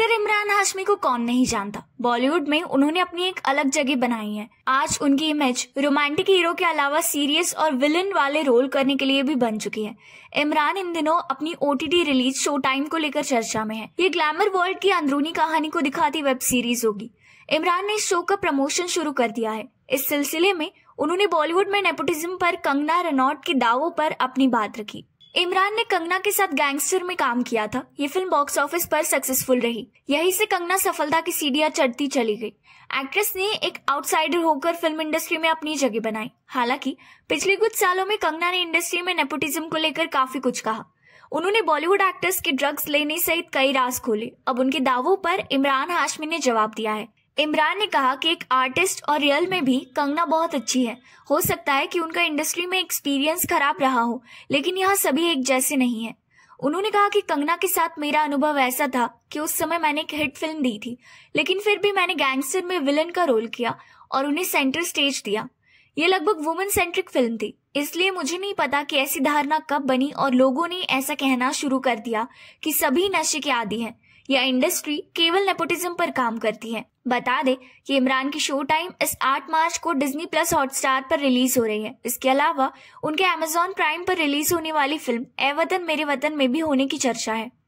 actor Imran Hashmi को कौन नहीं जानता बॉलीवुड में उन्होंने अपनी एक अलग जगह बनाई है आज उनकी इमेज रोमांटिक हीरो के अलावा सीरियस और विलन वाले रोल करने के लिए भी बन चुकी है इमरान इन दिनों अपनी ओटीटी रिलीज शो टाइम को लेकर चर्चा में है ये ग्लैमर वर्ल्ड की अंदरूनी कहानी को दिखाती वेब सीरीज होगी इमरान ने इस शो का प्रमोशन शुरू कर दिया है इस सिलसिले में उन्होंने बॉलीवुड में नेपोटिज्म पर कंगना रनौट के दावों पर अपनी बात रखी इमरान ने कंगना के साथ गैंगस्टर में काम किया था ये फिल्म बॉक्स ऑफिस पर सक्सेसफुल रही यही से कंगना सफलता की सीढ़ियां चढ़ती चली गई एक्ट्रेस ने एक आउटसाइडर होकर फिल्म इंडस्ट्री में अपनी जगह बनाई हालांकि पिछले कुछ सालों में कंगना ने इंडस्ट्री में नेपोटिज्म को लेकर काफी कुछ कहा उन्होंने बॉलीवुड एक्टर्स के ड्रग्स लेने सहित कई राज खोले अब उनके दावों पर इमरान हाशमी ने जवाब दिया है इमरान ने कहा कि एक आर्टिस्ट और रियल में भी कंगना बहुत अच्छी है हो सकता है कि उनका इंडस्ट्री में एक्सपीरियंस खराब रहा हो लेकिन यहाँ सभी एक जैसे नहीं है उन्होंने कहा कि कंगना के साथ मेरा अनुभव ऐसा था कि उस समय मैंने एक हिट फिल्म दी थी लेकिन फिर भी मैंने गैंगस्टर में विलन का रोल किया और उन्हें सेंटर स्टेज दिया ये लगभग वुमेन सेंट्रिक फिल्म थी इसलिए मुझे नहीं पता कि ऐसी धारणा कब बनी और लोगों ने ऐसा कहना शुरू कर दिया कि सभी नशे के आदि हैं यह इंडस्ट्री केवल नेपोटिज्म पर काम करती है बता दे कि इमरान की शो टाइम इस 8 मार्च को डिज्नी प्लस हॉटस्टार पर रिलीज हो रही है इसके अलावा उनके अमेजोन प्राइम पर रिलीज होने वाली फिल्म ए वतन मेरे वतन में भी होने की चर्चा है